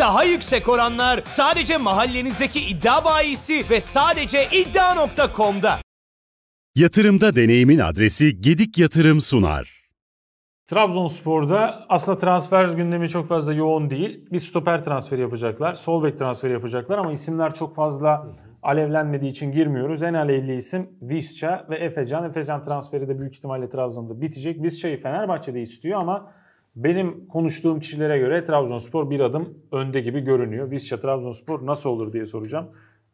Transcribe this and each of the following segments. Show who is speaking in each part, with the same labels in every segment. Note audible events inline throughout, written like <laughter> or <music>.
Speaker 1: Daha yüksek oranlar sadece mahallenizdeki iddia bayisi ve sadece iddia.com'da.
Speaker 2: Yatırımda deneyimin adresi Gedik Yatırım sunar.
Speaker 1: Trabzonspor'da aslında transfer gündemi çok fazla yoğun değil. Bir stoper transferi yapacaklar, sol bek transferi yapacaklar ama isimler çok fazla alevlenmediği için girmiyoruz. En alevli isim Visca ve Efecan. Efecan transferi de büyük ihtimalle Trabzon'da bitecek. Visca'yı Fenerbahçe'de istiyor ama benim konuştuğum kişilere göre Trabzonspor bir adım önde gibi görünüyor. Vizca Trabzonspor nasıl olur diye soracağım.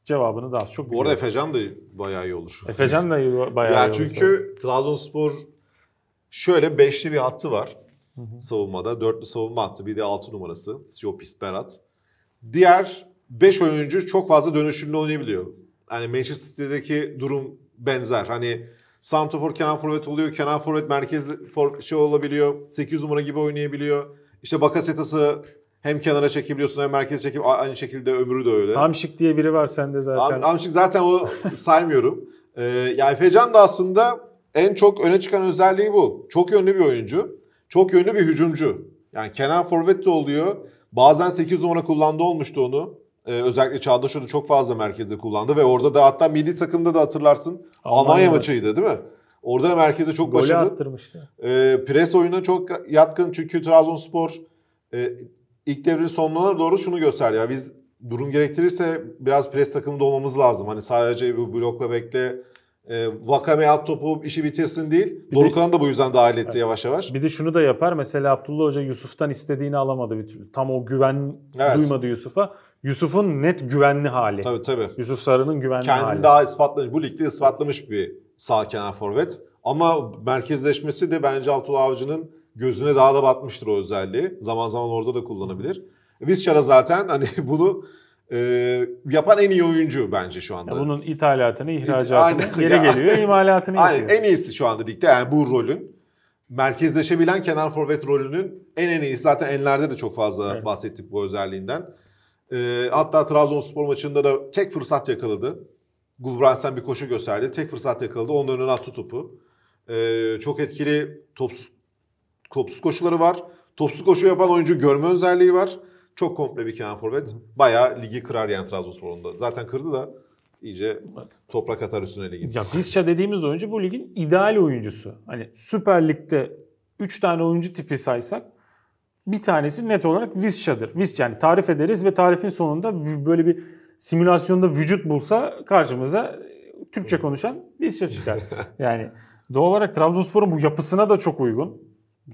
Speaker 1: Cevabını daha az çok biliyorum. Bu arada Efecan da
Speaker 2: bayağı iyi olur. Efecan
Speaker 1: da iyi, bayağı ya iyi olur. Çünkü
Speaker 2: Trabzonspor şöyle beşli bir hattı var hı hı. savunmada. Dörtlü savunma hattı bir de altı numarası. Siopis Berat. Diğer beş oyuncu çok fazla dönüşümlü oynayabiliyor. Hani Manchester City'deki durum benzer. Hani Santofor kenar forvet oluyor. Kenar forvet merkez for şey olabiliyor. 8 numara gibi oynayabiliyor. İşte Bakasetas'ı hem kenara çekebiliyorsun hem merkeze çekip aynı şekilde ömrü de öyle. Amşik diye biri var sende zaten. Am Amşik zaten o <laughs> saymıyorum. Ee, yani Efecan da aslında en çok öne çıkan özelliği bu. Çok yönlü bir oyuncu. Çok yönlü bir hücumcu. Yani kenar forvet de oluyor. Bazen 8 numara kullandı olmuştu onu. Ee, özellikle Çağdaş Hoca çok fazla merkezde kullandı ve orada da hatta milli takımda da hatırlarsın Almanya, Almanya maçıydı değil mi? Orada merkeze çok Golü başarılı. attırmıştı. E, pres oyuna çok yatkın çünkü Trabzonspor e, ilk devrin sonlarına doğru şunu gösterdi. Ya biz durum gerektirirse biraz pres takımında olmamız lazım. Hani sadece bu blokla bekle e, Vakame at topu işi bitirsin değil. Bir da bu yüzden dahil etti evet. yavaş
Speaker 1: yavaş. Bir de şunu da yapar. Mesela Abdullah Hoca Yusuf'tan istediğini alamadı bir türlü. Tam o güven evet. duymadı Yusuf'a. Yusuf'un net güvenli hali. Tabii tabii. Yusuf Sarı'nın güvenli Kendini hali. Kendini
Speaker 2: daha ispatlamış. Bu ligde ispatlamış bir sağ kenar forvet. Ama merkezleşmesi de bence Abdullah Avcı'nın gözüne daha da batmıştır o özelliği. Zaman zaman orada da kullanabilir. Vizcar'a zaten hani <laughs> bunu e, yapan en iyi oyuncu bence şu anda. Ya
Speaker 1: bunun ithalatını,
Speaker 2: ihracatını İt, geri geliyor, <laughs> imalatını aynen, En iyisi şu anda ligde yani bu rolün. Merkezleşebilen kenar forvet rolünün en en iyisi. Zaten enlerde de çok fazla evet. bahsettik bu özelliğinden. E, hatta Trabzonspor maçında da tek fırsat yakaladı. Gulbrandsen bir koşu gösterdi. Tek fırsat yakaladı. Onun önüne attı topu. E, çok etkili topsuz, topsuz koşuları var. Topsuz koşu yapan oyuncu görme özelliği var. Çok komple bir kenar forvet. Bayağı ligi kırar yani Trabzonspor'un da. Zaten kırdı da iyice toprak
Speaker 1: atar üstüne ligin. Ya Bisça dediğimiz oyuncu bu ligin ideal oyuncusu. Hani Süper Lig'de 3 tane oyuncu tipi saysak bir tanesi net olarak Vizca'dır. Vizca yani tarif ederiz ve tarifin sonunda böyle bir simülasyonda vücut bulsa karşımıza e, Türkçe konuşan Vizca çıkar. <laughs> Yani doğal olarak Trabzonspor'un bu yapısına da çok uygun.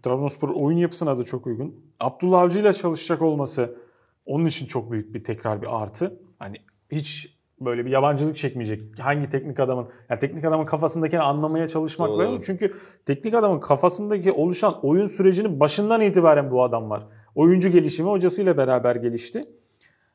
Speaker 1: Trabzonspor oyun yapısına da çok uygun. Abdullah Avcı ile çalışacak olması onun için çok büyük bir tekrar bir artı. Hani hiç böyle bir yabancılık çekmeyecek. Hangi teknik adamın yani teknik adamın kafasındakini anlamaya çalışmak Doğru. lazım. Çünkü teknik adamın kafasındaki oluşan oyun sürecinin başından itibaren bu adam var. Oyuncu gelişimi hocasıyla beraber gelişti.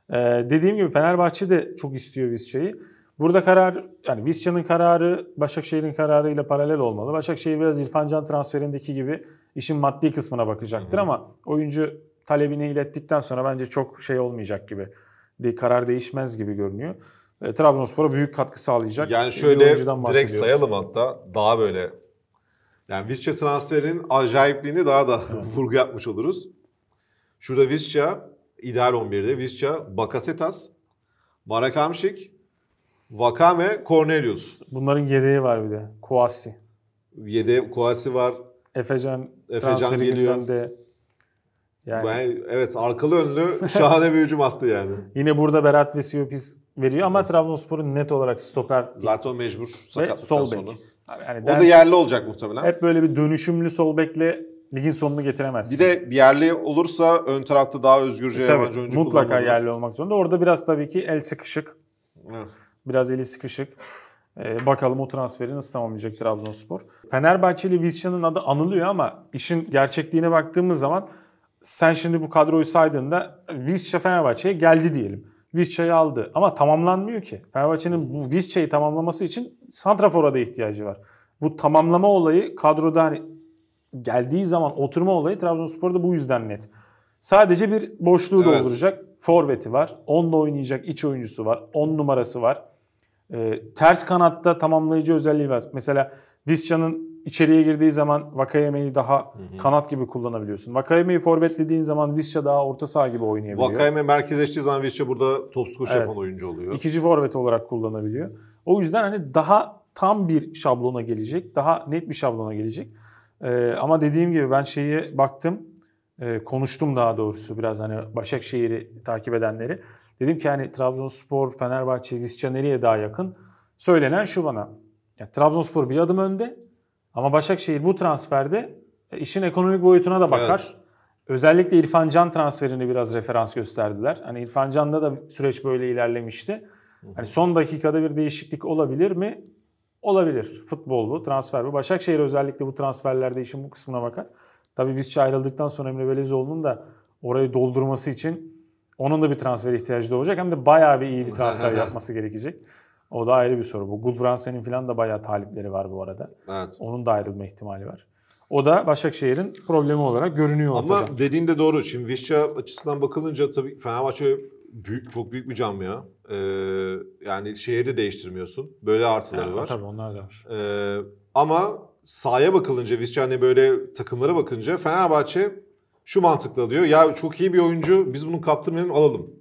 Speaker 1: Ee, dediğim gibi Fenerbahçe de çok istiyor Visca'yı. Burada karar yani Visca'nın kararı Başakşehir'in kararı ile paralel olmalı. Başakşehir biraz İrfan Can transferindeki gibi işin maddi kısmına bakacaktır Hı-hı. ama oyuncu talebini ilettikten sonra bence çok şey olmayacak gibi. De, karar değişmez gibi görünüyor e, Trabzonspor'a büyük katkı sağlayacak. Yani şöyle direkt sayalım
Speaker 2: hatta daha böyle yani Visca transferinin acayipliğini daha da evet. <laughs> vurgu yapmış oluruz. Şurada vizca ideal 11'de vizca Bakasetas, Marek Vakame, Cornelius.
Speaker 1: Bunların yedeği var bir de. Kuasi. Yedeği Kuasi var. Efecan, Efecan geliyor. de
Speaker 2: yani... yani evet arkalı önlü <laughs> şahane bir
Speaker 1: hücum attı yani. Yine burada Berat ve Siopis veriyor ama Trabzonspor'un net olarak stoper zaten mecbur sakatlıktan sonra. Yani o da yerli olacak muhtemelen. Hep böyle bir dönüşümlü sol bekle ligin sonunu getiremezsin. Bir
Speaker 2: de bir yerli olursa ön tarafta daha özgürce e, yabancı oyuncu Mutlaka yerli
Speaker 1: olmak zorunda. Orada biraz tabii ki el sıkışık. Evet. Biraz eli sıkışık. Ee, bakalım o transferi nasıl tamamlayacak Trabzonspor. Fenerbahçeli Vizcan'ın adı anılıyor ama işin gerçekliğine baktığımız zaman sen şimdi bu kadroyu saydığında Visca Fenerbahçe'ye geldi diyelim. Visca'yı aldı ama tamamlanmıyor ki. Fenerbahçe'nin bu Visca'yı tamamlaması için Santrafor'a da ihtiyacı var. Bu tamamlama olayı kadroda hani geldiği zaman oturma olayı Trabzonspor'da bu yüzden net. Sadece bir boşluğu evet. dolduracak. Forveti var. Onunla oynayacak iç oyuncusu var. On numarası var. E, ters kanatta tamamlayıcı özelliği var. Mesela Visca'nın içeriye girdiği zaman Vakayeme'yi daha hı hı. kanat gibi kullanabiliyorsun. Vakayeme'yi forvetlediğin zaman Visca daha orta saha gibi oynayabiliyor. Vakayeme merkezleştiği zaman Visca burada top skoş evet. yapan oyuncu oluyor. İkinci forvet olarak kullanabiliyor. O yüzden hani daha tam bir şablona gelecek. Daha net bir şablona gelecek. Ee, ama dediğim gibi ben şeyi baktım. E, konuştum daha doğrusu biraz hani Başakşehir'i takip edenleri. Dedim ki hani Trabzonspor, Fenerbahçe, Visca nereye daha yakın? Söylenen şu bana. Ya, Trabzonspor bir adım önde. Ama Başakşehir bu transferde e, işin ekonomik boyutuna da bakar. Evet. Özellikle İrfan Can transferini biraz referans gösterdiler. Hani İrfan Can'da da süreç böyle ilerlemişti. Hani son dakikada bir değişiklik olabilir mi? Olabilir. Futbol bu, transfer bu. Başakşehir özellikle bu transferlerde işin bu kısmına bakar. Tabii biz ayrıldıktan sonra Emre Belezoğlu'nun da orayı doldurması için onun da bir transfer ihtiyacı da olacak. Hem de bayağı bir iyi bir transfer <laughs> yapması gerekecek. O da ayrı bir soru. Bu Gulbransen'in falan da bayağı talipleri var bu arada. Evet. Onun da ayrılma ihtimali var. O da Başakşehir'in problemi olarak görünüyor Ama ortada. Ama dediğin de doğru. Şimdi Vişça açısından bakılınca tabii Fenerbahçe
Speaker 2: büyük çok büyük bir camia. Ee, yani şehri değiştirmiyorsun. Böyle artıları yani, var. Tabii
Speaker 1: onlar da var.
Speaker 2: Ee, ama sahaya bakılınca, Vişça hani böyle takımlara bakınca Fenerbahçe şu mantıkla alıyor. Ya çok iyi bir oyuncu biz bunu kaptırmayalım alalım.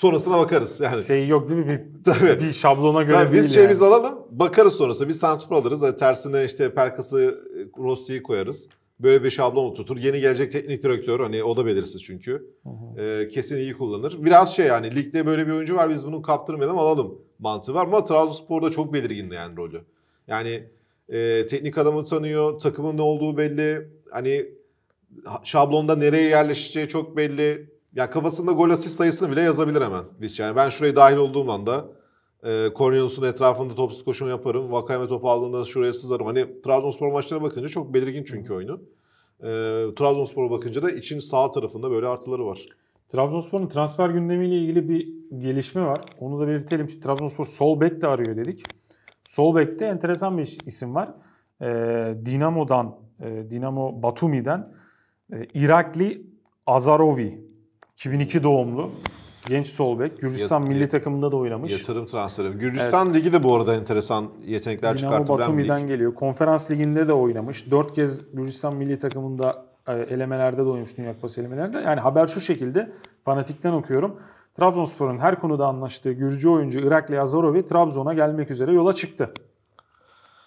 Speaker 2: Sonrasına bakarız yani. Şey yok değil mi? Bir, Tabii. bir şablona göre yani değil Biz şeyimizi yani. alalım bakarız sonrası. Bir santur alırız. Yani tersine işte Perkas'ı Rossi'yi koyarız. Böyle bir şablon oturtur. Yeni gelecek teknik direktör hani o da belirsiz çünkü. Hı ee, kesin iyi kullanır. Biraz şey yani ligde böyle bir oyuncu var biz bunu kaptırmayalım alalım mantığı var. Ama Trabzonspor'da çok belirgin yani rolü. Yani e, teknik adamı tanıyor. Takımın ne olduğu belli. Hani şablonda nereye yerleşeceği çok belli. Ya kafasında gol asist sayısını bile yazabilir hemen. Hiç yani ben şuraya dahil olduğum anda e, Cornelius'un etrafında topsuz koşumu yaparım. Vakayeme topu aldığında şuraya sızarım. Hani Trabzonspor maçlarına bakınca çok belirgin çünkü oyunu. E, Trabzonspor'a bakınca da için sağ tarafında böyle artıları var.
Speaker 1: Trabzonspor'un transfer gündemiyle ilgili bir gelişme var. Onu da belirtelim. Şimdi Trabzonspor sol bek de arıyor dedik. Sol bekte enteresan bir isim var. E, Dinamo'dan, e, Dinamo Batumi'den e, Irakli Azarovi 2002 doğumlu. Genç solbek, bek. Gürcistan Yat- milli takımında da oynamış. Yatırım
Speaker 2: transferi. Gürcistan Ligi de bu arada enteresan yetenekler Dinamo çıkarttı. Batumi'den
Speaker 1: geliyor. Konferans Ligi'nde de oynamış. 4 kez Gürcistan milli takımında e, elemelerde de oynamış Dünya Kupası elemelerde. Yani haber şu şekilde. Fanatikten okuyorum. Trabzonspor'un her konuda anlaştığı Gürcü oyuncu Irakli Azarovi Trabzon'a gelmek üzere yola çıktı.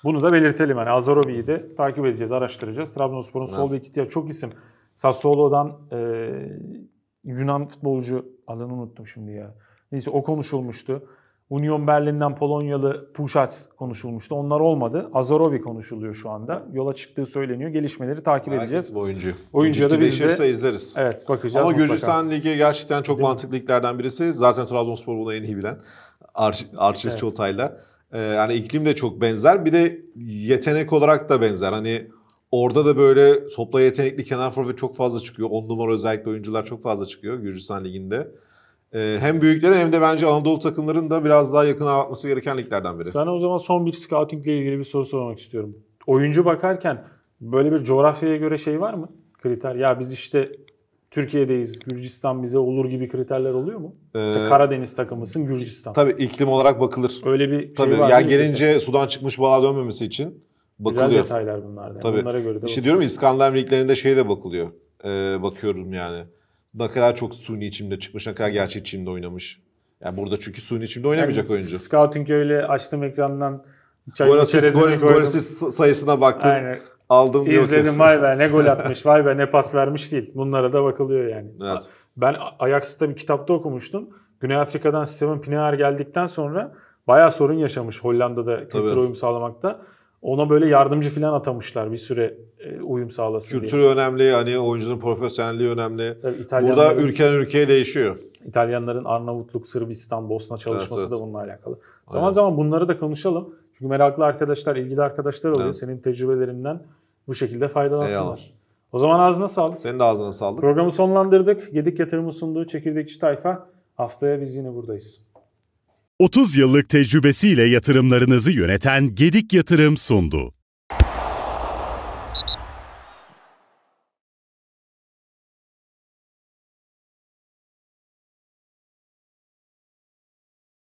Speaker 1: Bunu da belirtelim. Yani Azarovi'yi de takip edeceğiz, araştıracağız. Trabzonspor'un sol bek ihtiyaç çok isim. Sassuolo'dan e, Yunan futbolcu adını unuttum şimdi ya. Neyse o konuşulmuştu. Union Berlin'den Polonyalı Puşac konuşulmuştu. Onlar olmadı. Azarovi konuşuluyor şu anda. Yola çıktığı söyleniyor. Gelişmeleri takip Herkes edeceğiz.
Speaker 2: oyuncu. Oyuncu da biz de izleriz. Evet bakacağız. Ama Gürcistan Ligi gerçekten çok Değil mantıklı liglerden birisi. Zaten Trabzonspor bunu en iyi bilen. Arş, Arşiv evet. Çoltay'la. Ee, yani iklim de çok benzer. Bir de yetenek olarak da benzer. Hani Orada da böyle topla yetenekli kenar forvet çok fazla çıkıyor. 10 numara özellikle oyuncular çok fazla çıkıyor Gürcistan Ligi'nde. Ee, hem
Speaker 1: büyüklerin hem de bence Anadolu takımlarının
Speaker 2: da biraz daha yakına atması gereken liglerden biri. Sana o zaman son
Speaker 1: bir scouting ile ilgili bir soru sormak istiyorum. Oyuncu bakarken böyle bir coğrafyaya göre şey var mı? Kriter. Ya biz işte Türkiye'deyiz, Gürcistan bize olur gibi kriterler oluyor mu? Ee, Mesela Karadeniz takımısın, Gürcistan.
Speaker 2: Tabii iklim olarak bakılır. Öyle bir şey tabii, var. Ya gelince Sudan çıkmış balığa dönmemesi için bakılıyor. Güzel detaylar bunlar. Yani. Tabii. Bunlara göre de işte diyorum ya İskandinav liglerinde şey de bakılıyor. Ee, bakıyorum yani. Ne kadar çok suni içimde çıkmış, ne kadar gerçek içimde oynamış. Yani burada çünkü suni içimde oynamayacak yani oyuncu.
Speaker 1: Scouting öyle açtım ekrandan. Gol asist, sayısına baktım. Aynen. Aldım İzledim vay be ne gol atmış, vay be ne pas vermiş değil. Bunlara da bakılıyor yani. Evet. Ben Ajax'ta bir kitapta okumuştum. Güney Afrika'dan Steven Pienaar geldikten sonra bayağı sorun yaşamış Hollanda'da kültür uyum sağlamakta ona böyle yardımcı falan atamışlar bir süre e, uyum sağlasın Kültürü diye.
Speaker 2: önemli hani oyuncunun profesyonelliği önemli. Tabii, Burada ülken ülkeye değişiyor. İtalyanların
Speaker 1: Arnavutluk, Sırbistan, Bosna çalışması evet, evet. da bununla alakalı. Zaman Aynen. zaman bunları da konuşalım. Çünkü meraklı arkadaşlar, ilgili arkadaşlar oluyor. Evet. Senin tecrübelerinden bu şekilde faydalansınlar. O zaman ağzına sağlık. Senin de ağzına sağlık. Programı sonlandırdık. Gedik yatırımı sunduğu Çekirdekçi Tayfa. Haftaya biz yine buradayız.
Speaker 2: 30 yıllık tecrübesiyle yatırımlarınızı yöneten
Speaker 1: Gedik Yatırım sundu.